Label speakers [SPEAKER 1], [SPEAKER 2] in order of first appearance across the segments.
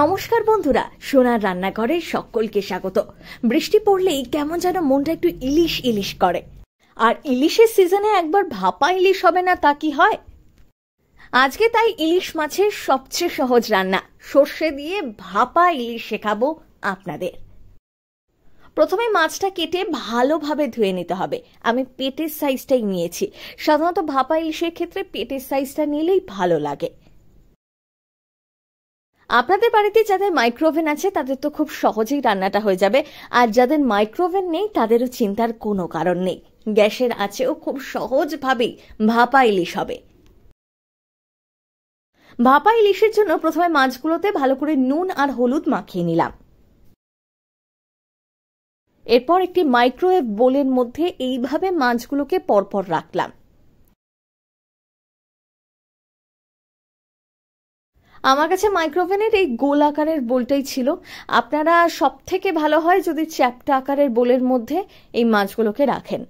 [SPEAKER 1] নমস্কার বন্ধুরা সোনার রান্নাঘরে সকলকে স্বাগত বৃষ্টি পড়লেই কেমন যেন মনটা একটু ইলিশ ইলিশ করে আর ইলিশের সিজনে একবার ভাপা ইলিশ হবে না তা কি হয় আজকে তাই ইলিশ মাছের সবচেয়ে সহজ রান্না সর্ষে দিয়ে ভাপা ইলিশ শেখাবো আপনাদের প্রথমে মাছটা কেটে ভালোভাবে ধুয়ে নিতে হবে আমি পেটের সাইজটাই নিয়েছি সাধারণত ভাপা ইলিশের ক্ষেত্রে পেটের সাইজটা নিলেই ভালো লাগে আপনাদের বাড়িতে যাদের মাইক্রোওভেন আছে তাদের তো খুব সহজেই রান্নাটা হয়ে যাবে আর যাদের মাইক্রোওভেন নেই তাদেরও চিন্তার কোনো কারণ নেই গ্যাসের আছেও খুব সহজভাবেই ভাপা ইলিশ হবে ভাপা ইলিশের জন্য প্রথমে মাছগুলোতে ভালো করে নুন আর হলুদ মাখিয়ে নিলাম এরপর একটি মাইক্রোওয়েভ বোলের মধ্যে এইভাবে মাছগুলোকে পরপর রাখলাম
[SPEAKER 2] আমার কাছে মাইক্রোভেনের এই
[SPEAKER 1] গোল আকারের বোলটাই ছিল আপনারা সব থেকে ভালো হয় যদি চ্যাপটা আকারের বোলের মধ্যে এই মাছগুলোকে রাখেন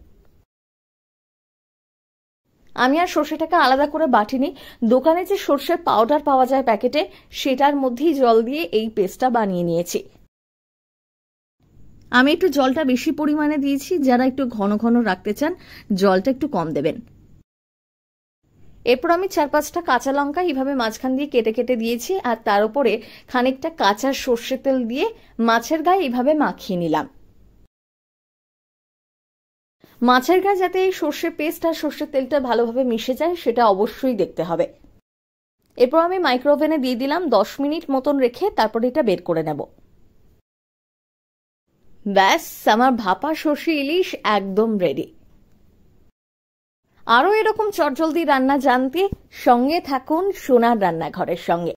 [SPEAKER 1] আমি আর সর্ষেটাকে আলাদা করে বাটিনি দোকানে যে সর্ষের পাউডার পাওয়া যায় প্যাকেটে সেটার মধ্যেই জল দিয়ে এই পেস্টটা বানিয়ে নিয়েছি আমি একটু জলটা বেশি পরিমাণে দিয়েছি যারা একটু ঘন ঘন রাখতে চান জলটা একটু কম দেবেন এরপর আমি চার পাঁচটা কাঁচা লঙ্কা এইভাবে মাঝখান দিয়ে কেটে কেটে দিয়েছি আর তার উপরে খানিকটা কাঁচা সর্ষে তেল দিয়ে মাছের গায়ে এইভাবে মাখিয়ে নিলাম মাছের গায়ে যাতে এই সর্ষে পেস্ট আর সর্ষের তেলটা ভালোভাবে মিশে যায় সেটা অবশ্যই দেখতে হবে এরপর আমি মাইক্রোওভেনে দিয়ে দিলাম দশ মিনিট মতন রেখে তারপর এটা বের করে নেব ব্যাস আমার ভাপা সর্ষে ইলিশ একদম রেডি আরও এরকম চটজলদি রান্না জানতে সঙ্গে থাকুন সোনার রান্নাঘরের সঙ্গে